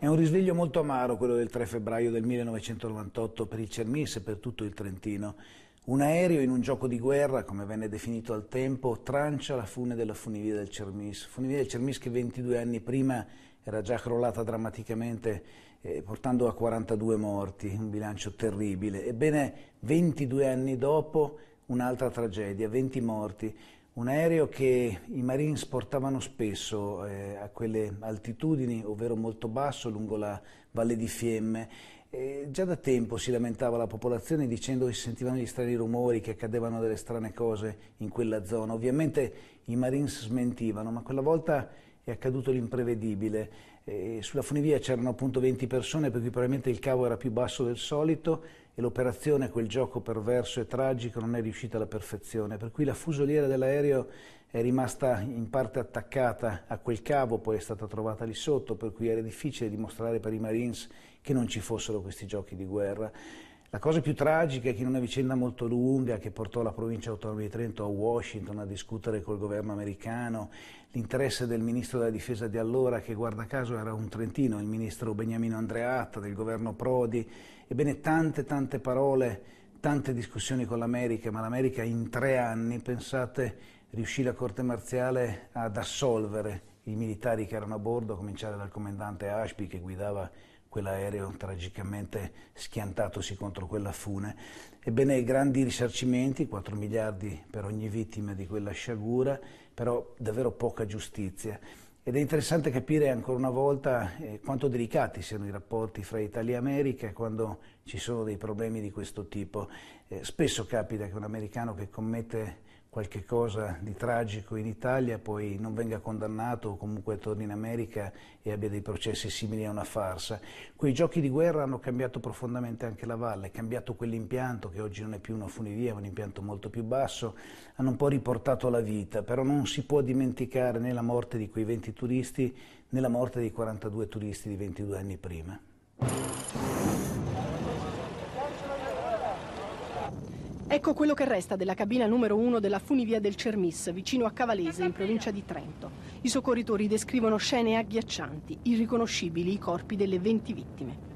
È un risveglio molto amaro quello del 3 febbraio del 1998 per il Cermis e per tutto il Trentino. Un aereo in un gioco di guerra, come venne definito al tempo, trancia la fune della funivia del Cermis. Funivia del Cermis che 22 anni prima era già crollata drammaticamente, eh, portando a 42 morti, un bilancio terribile. Ebbene, 22 anni dopo, un'altra tragedia, 20 morti un aereo che i Marines portavano spesso eh, a quelle altitudini, ovvero molto basso, lungo la Valle di Fiemme. E già da tempo si lamentava la popolazione dicendo che si sentivano gli strani rumori, che accadevano delle strane cose in quella zona. Ovviamente i Marines smentivano, ma quella volta è accaduto l'imprevedibile. Eh, sulla funivia c'erano appunto 20 persone, per cui probabilmente il cavo era più basso del solito e l'operazione, quel gioco perverso e tragico, non è riuscita alla perfezione. Per cui la fusoliera dell'aereo è rimasta in parte attaccata a quel cavo, poi è stata trovata lì sotto, per cui era difficile dimostrare per i Marines che non ci fossero questi giochi di guerra. La cosa più tragica è che in una vicenda molto lunga che portò la provincia autonoma di Trento a Washington a discutere col governo americano, l'interesse del ministro della difesa di allora, che guarda caso era un trentino, il ministro Beniamino Andreatta del governo Prodi, ebbene tante tante parole, tante discussioni con l'America, ma l'America in tre anni, pensate, riuscì la Corte Marziale ad assolvere i militari che erano a bordo, a cominciare dal comandante Ashby che guidava quell'aereo tragicamente schiantatosi contro quella fune. Ebbene, grandi risarcimenti, 4 miliardi per ogni vittima di quella sciagura, però davvero poca giustizia. Ed è interessante capire ancora una volta eh, quanto delicati siano i rapporti fra Italia e America quando ci sono dei problemi di questo tipo. Eh, spesso capita che un americano che commette qualche cosa di tragico in Italia poi non venga condannato o comunque torni in America e abbia dei processi simili a una farsa. Quei giochi di guerra hanno cambiato profondamente anche la valle, cambiato quell'impianto che oggi non è più una funivia, ma un impianto molto più basso, hanno un po' riportato la vita, però non si può dimenticare né la morte di quei 20 turisti né la morte dei 42 turisti di 22 anni prima. Ecco quello che resta della cabina numero uno della funivia del Cermis, vicino a Cavalese, in provincia di Trento. I soccorritori descrivono scene agghiaccianti, irriconoscibili i corpi delle 20 vittime.